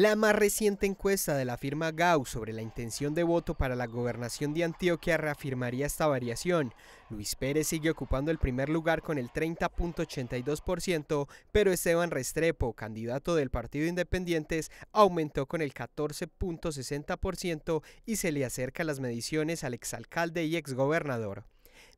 La más reciente encuesta de la firma Gau sobre la intención de voto para la gobernación de Antioquia reafirmaría esta variación. Luis Pérez sigue ocupando el primer lugar con el 30.82%, pero Esteban Restrepo, candidato del Partido Independientes, aumentó con el 14.60% y se le acerca las mediciones al exalcalde y exgobernador.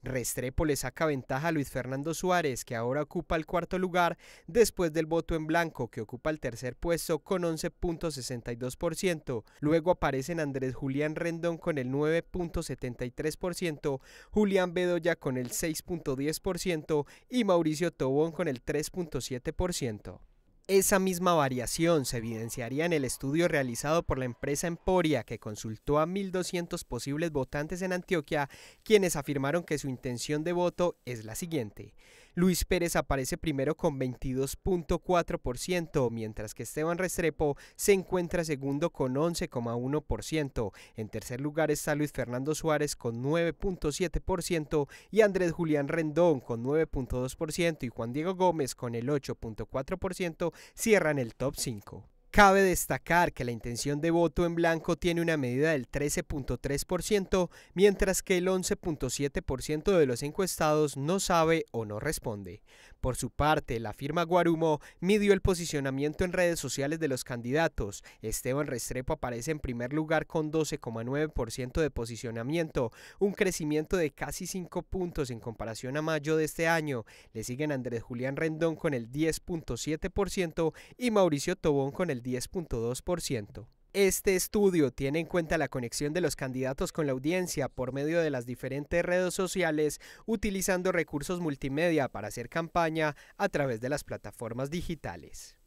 Restrepo le saca ventaja a Luis Fernando Suárez, que ahora ocupa el cuarto lugar después del voto en blanco, que ocupa el tercer puesto con 11.62%. Luego aparecen Andrés Julián Rendón con el 9.73%, Julián Bedoya con el 6.10% y Mauricio Tobón con el 3.7%. Esa misma variación se evidenciaría en el estudio realizado por la empresa Emporia, que consultó a 1.200 posibles votantes en Antioquia, quienes afirmaron que su intención de voto es la siguiente. Luis Pérez aparece primero con 22.4%, mientras que Esteban Restrepo se encuentra segundo con 11,1%. En tercer lugar está Luis Fernando Suárez con 9.7% y Andrés Julián Rendón con 9.2% y Juan Diego Gómez con el 8.4% cierran el top 5. Cabe destacar que la intención de voto en blanco tiene una medida del 13.3%, mientras que el 11.7% de los encuestados no sabe o no responde. Por su parte, la firma Guarumo midió el posicionamiento en redes sociales de los candidatos. Esteban Restrepo aparece en primer lugar con 12,9% de posicionamiento, un crecimiento de casi 5 puntos en comparación a mayo de este año. Le siguen Andrés Julián Rendón con el 10.7% y Mauricio Tobón con el 10.2%. Este estudio tiene en cuenta la conexión de los candidatos con la audiencia por medio de las diferentes redes sociales, utilizando recursos multimedia para hacer campaña a través de las plataformas digitales.